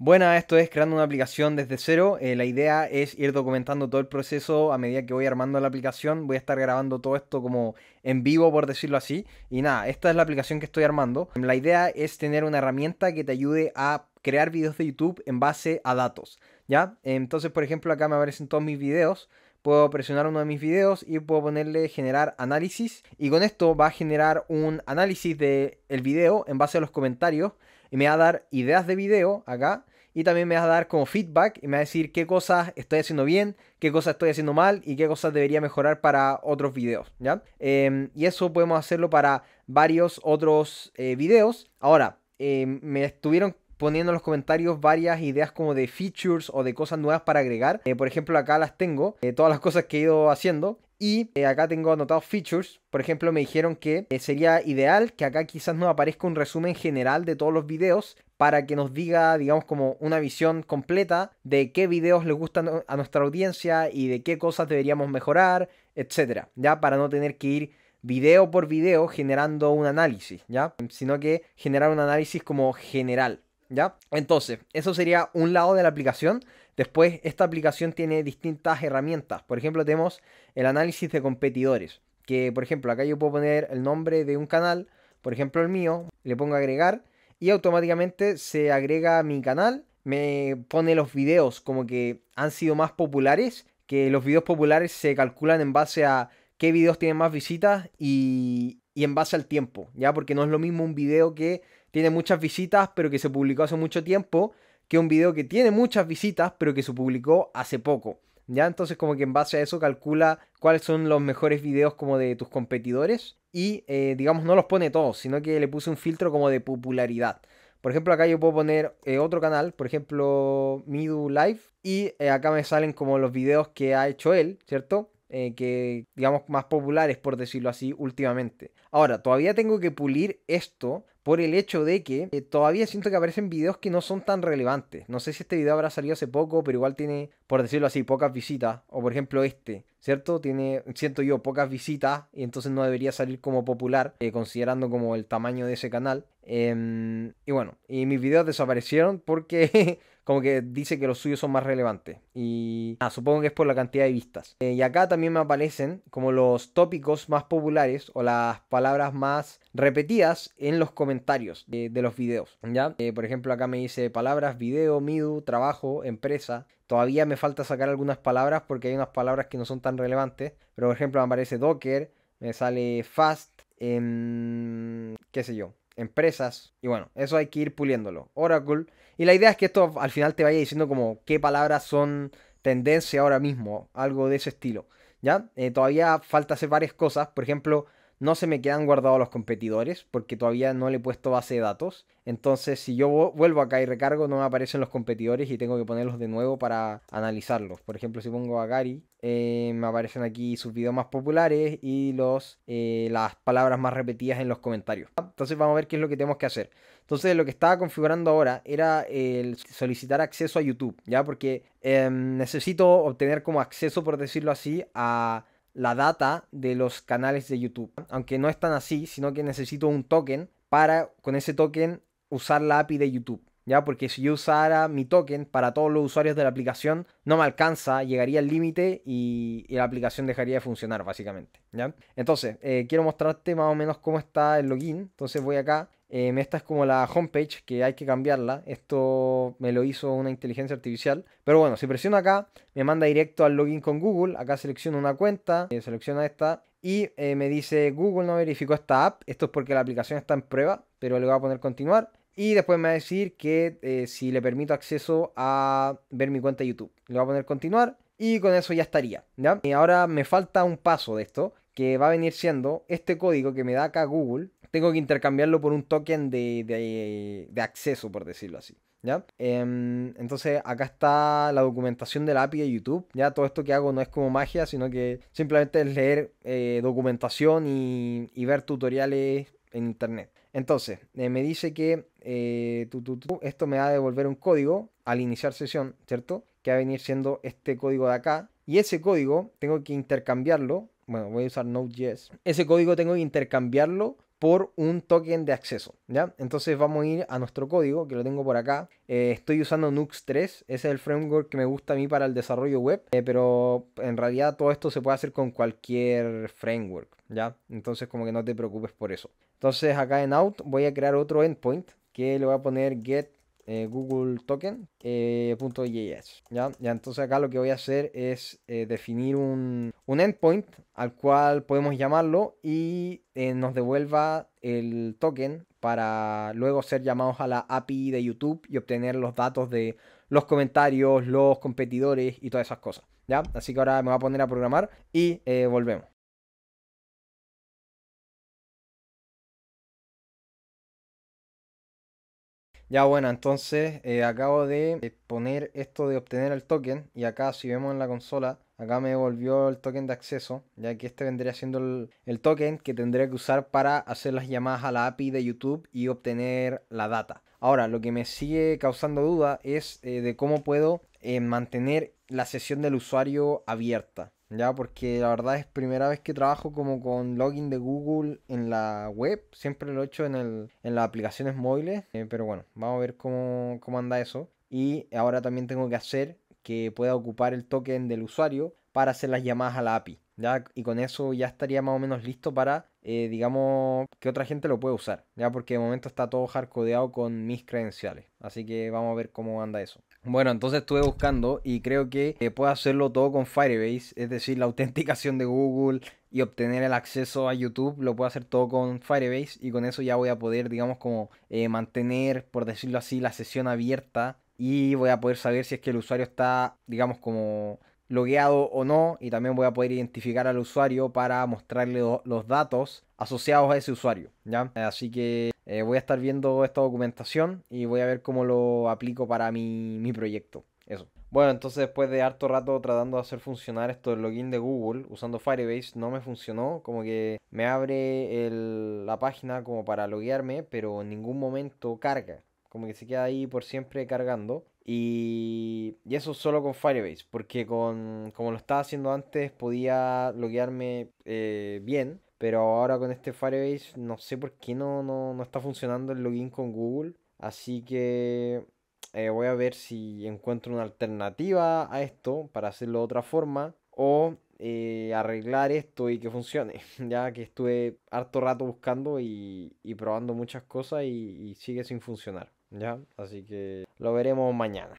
Bueno, esto es creando una aplicación desde cero. Eh, la idea es ir documentando todo el proceso a medida que voy armando la aplicación. Voy a estar grabando todo esto como en vivo, por decirlo así. Y nada, esta es la aplicación que estoy armando. La idea es tener una herramienta que te ayude a crear videos de YouTube en base a datos. ¿Ya? Entonces, por ejemplo, acá me aparecen todos mis videos puedo presionar uno de mis videos y puedo ponerle generar análisis y con esto va a generar un análisis del el video en base a los comentarios y me va a dar ideas de video acá y también me va a dar como feedback y me va a decir qué cosas estoy haciendo bien, qué cosas estoy haciendo mal y qué cosas debería mejorar para otros videos, ¿ya? Em, y eso podemos hacerlo para varios otros eh, videos. Ahora, em, me estuvieron poniendo en los comentarios varias ideas como de features o de cosas nuevas para agregar. Eh, por ejemplo, acá las tengo, eh, todas las cosas que he ido haciendo. Y eh, acá tengo anotados features. Por ejemplo, me dijeron que eh, sería ideal que acá quizás nos aparezca un resumen general de todos los videos para que nos diga, digamos, como una visión completa de qué videos le gustan a nuestra audiencia y de qué cosas deberíamos mejorar, etcétera, ya para no tener que ir video por video generando un análisis, ¿ya? Sino que generar un análisis como general, ¿ya? Entonces, eso sería un lado de la aplicación. Después, esta aplicación tiene distintas herramientas. Por ejemplo, tenemos el análisis de competidores, que por ejemplo, acá yo puedo poner el nombre de un canal, por ejemplo el mío, le pongo agregar y automáticamente se agrega mi canal, me pone los videos como que han sido más populares, que los videos populares se calculan en base a qué videos tienen más visitas y, y en base al tiempo, ¿ya? Porque no es lo mismo un video que tiene muchas visitas, pero que se publicó hace mucho tiempo, que un video que tiene muchas visitas, pero que se publicó hace poco. ¿Ya? Entonces como que en base a eso calcula cuáles son los mejores videos como de tus competidores y eh, digamos no los pone todos, sino que le puse un filtro como de popularidad. Por ejemplo, acá yo puedo poner eh, otro canal, por ejemplo, Midu Live, y eh, acá me salen como los videos que ha hecho él, ¿cierto? que digamos más populares, por decirlo así, últimamente. Ahora, todavía tengo que pulir esto por el hecho de que eh, todavía siento que aparecen videos que no son tan relevantes. No sé si este video habrá salido hace poco, pero igual tiene, por decirlo así, pocas visitas. O por ejemplo este, ¿cierto? Tiene, siento yo, pocas visitas y entonces no debería salir como popular, eh, considerando como el tamaño de ese canal. Em, y bueno, y mis videos desaparecieron porque como que dice que los suyos son más relevantes. Y ah, supongo que es por la cantidad de vistas. Eh, y acá también me aparecen como los tópicos más populares o las palabras más repetidas en los comentarios de, los videos, ¿ya? Eh, por ejemplo, acá me dice palabras, video, midu, trabajo, empresa. Todavía me falta sacar algunas palabras porque hay unas palabras que no son tan relevantes. Pero, por ejemplo, me aparece Docker, me sale Fast, em, qué sé yo, empresas. Y bueno, eso hay que ir puliéndolo. Oracle. Y la idea es que esto al final te vaya diciendo como qué palabras son tendencia ahora mismo, algo de ese estilo. ¿Ya? Eh, todavía falta hacer varias cosas. Por ejemplo, no se me quedan guardados los competidores porque todavía no le he puesto base de datos. Entonces, si yo vuelvo acá y recargo, no me aparecen los competidores y tengo que ponerlos de nuevo para analizarlos. Por ejemplo, si pongo a Gary, eh, me aparecen aquí sus videos más populares y los, eh, las palabras más repetidas en los comentarios. Entonces, vamos a ver qué es lo que tenemos que hacer. Entonces, lo que estaba configurando ahora era el solicitar acceso a YouTube, ¿ya? Porque em, necesito obtener como acceso, por decirlo así, a la data de los canales de YouTube. Aunque no están así, sino que necesito un token para con ese token usar la API de YouTube. ¿Ya? Porque si yo usara mi token para todos los usuarios de la aplicación, no me alcanza, llegaría al límite y, la aplicación dejaría de funcionar, básicamente. ¿ya? Entonces, eh, quiero mostrarte más o menos cómo está el login. Entonces voy acá esta es como la homepage que hay que cambiarla. Esto me lo hizo una inteligencia artificial. Pero bueno, si presiono acá, me manda directo al login con Google. Acá selecciono una cuenta, Selecciono eh, selecciona esta y eh, me dice Google no verificó esta app. Esto es porque la aplicación está en prueba, pero le voy a poner continuar. Y después me va a decir que eh, si le permito acceso a ver mi cuenta de YouTube. Le voy a poner continuar y con eso ya estaría. ¿ya? Y ahora me falta un paso de esto, que va a venir siendo este código que me da acá Google, tengo que intercambiarlo por un token de, acceso, por decirlo así. ¿Ya? Em, entonces acá está la documentación de la API de YouTube. Ya todo esto que hago no es como magia, sino que simplemente es leer eh, documentación y, ver tutoriales en internet. Entonces, eh, me dice que eh, esto me va a devolver un código al iniciar sesión, ¿cierto? Que va a venir siendo este código de acá. Y ese código tengo que intercambiarlo bueno, voy a usar Node.js, ese código tengo que intercambiarlo por un token de acceso, ¿ya? Entonces vamos a ir a nuestro código, que lo tengo por acá. Eh, estoy usando Nux 3, ese es el framework que me gusta a mí para el desarrollo web, eh, pero en realidad todo esto se puede hacer con cualquier framework, ¿ya? Entonces como que no te preocupes por eso. Entonces acá en out voy a crear otro endpoint, que le voy a poner get eh, Google Token eh, ¿ya? ¿ya? entonces acá lo que voy a hacer es eh, definir un, un, endpoint al cual podemos llamarlo y nos devuelva el token para luego ser llamados a la API de YouTube y obtener los datos de los comentarios, los competidores y todas esas cosas. ¿Ya? Así que ahora me voy a poner a programar y volvemos. Ya bueno, entonces eh, acabo de eh, poner esto de obtener el token y acá si vemos en la consola, acá me devolvió el token de acceso, ya que este vendría siendo el, token que tendría que usar para hacer las llamadas a la API de YouTube y obtener la data. Ahora, lo que me sigue causando duda es eh, de cómo puedo mantener la sesión del usuario abierta ya porque la verdad es primera vez que trabajo como con login de Google en la web, siempre lo he hecho en, el, en las aplicaciones móviles, eh, pero bueno, vamos a ver cómo, cómo anda eso. Y ahora también tengo que hacer que pueda ocupar el token del usuario para hacer las llamadas a la API. Y con eso ya estaría más o menos listo para, eh, digamos, que otra gente lo pueda usar, ¿ya? Porque de momento está todo hardcodeado con mis credenciales. Así que vamos a ver cómo anda eso. Bueno, entonces estuve buscando y creo que eh, puedo hacerlo todo con Firebase, es decir, la autenticación de Google y obtener el acceso a YouTube, lo puedo hacer todo con Firebase y con eso ya voy a poder, digamos, como eh, mantener, por decirlo así, la sesión abierta y voy a poder saber si es que el usuario está, digamos, como logueado o no y también voy a poder identificar al usuario para mostrarle los datos asociados a ese usuario. ¿ya? Así que eh, voy a estar viendo esta documentación y voy a ver cómo lo aplico para mi, mi proyecto. Eso. Bueno, entonces después de harto rato tratando de hacer funcionar esto del login de Google usando Firebase, no me funcionó. Como que me abre la página como para loguearme, pero en ningún momento carga. Como que se queda ahí por siempre cargando. Y, eso solo con Firebase, porque con, como lo estaba haciendo antes podía loguearme eh, bien, pero ahora con este Firebase no sé por qué no, está funcionando el login con Google. Así que eh, voy a ver si encuentro una alternativa a esto para hacerlo de otra forma o eh, arreglar esto y que funcione. Ya que estuve harto rato buscando y, probando muchas cosas y sigue sin funcionar. ¿Ya? Así que lo veremos mañana.